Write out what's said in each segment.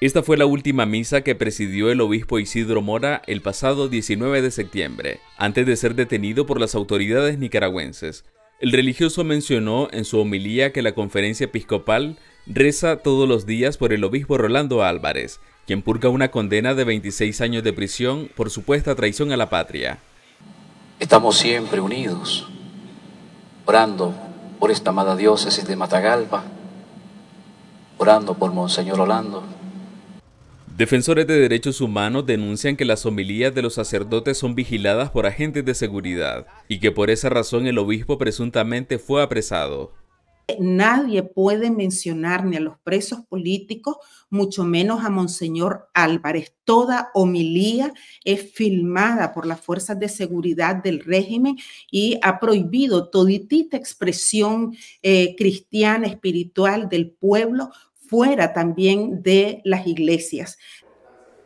Esta fue la última misa que presidió el obispo Isidro Mora el pasado 19 de septiembre, antes de ser detenido por las autoridades nicaragüenses. El religioso mencionó en su homilía que la conferencia episcopal reza todos los días por el obispo Rolando Álvarez, quien purga una condena de 26 años de prisión por supuesta traición a la patria. Estamos siempre unidos, orando por esta amada diócesis de Matagalpa, orando por Monseñor Rolando, Defensores de derechos humanos denuncian que las homilías de los sacerdotes son vigiladas por agentes de seguridad y que por esa razón el obispo presuntamente fue apresado. Nadie puede mencionar ni a los presos políticos, mucho menos a Monseñor Álvarez. Toda homilía es filmada por las fuerzas de seguridad del régimen y ha prohibido toditita expresión eh, cristiana, espiritual del pueblo fuera también de las iglesias.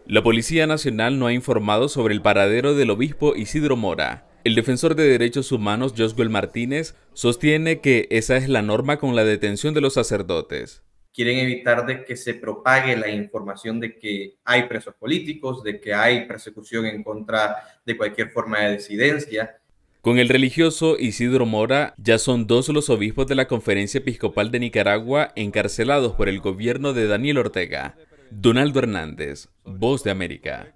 La Policía Nacional no ha informado sobre el paradero del obispo Isidro Mora. El defensor de derechos humanos Josuel Martínez sostiene que esa es la norma con la detención de los sacerdotes. Quieren evitar de que se propague la información de que hay presos políticos, de que hay persecución en contra de cualquier forma de disidencia, con el religioso Isidro Mora, ya son dos los obispos de la Conferencia Episcopal de Nicaragua encarcelados por el gobierno de Daniel Ortega. Donaldo Hernández, Voz de América.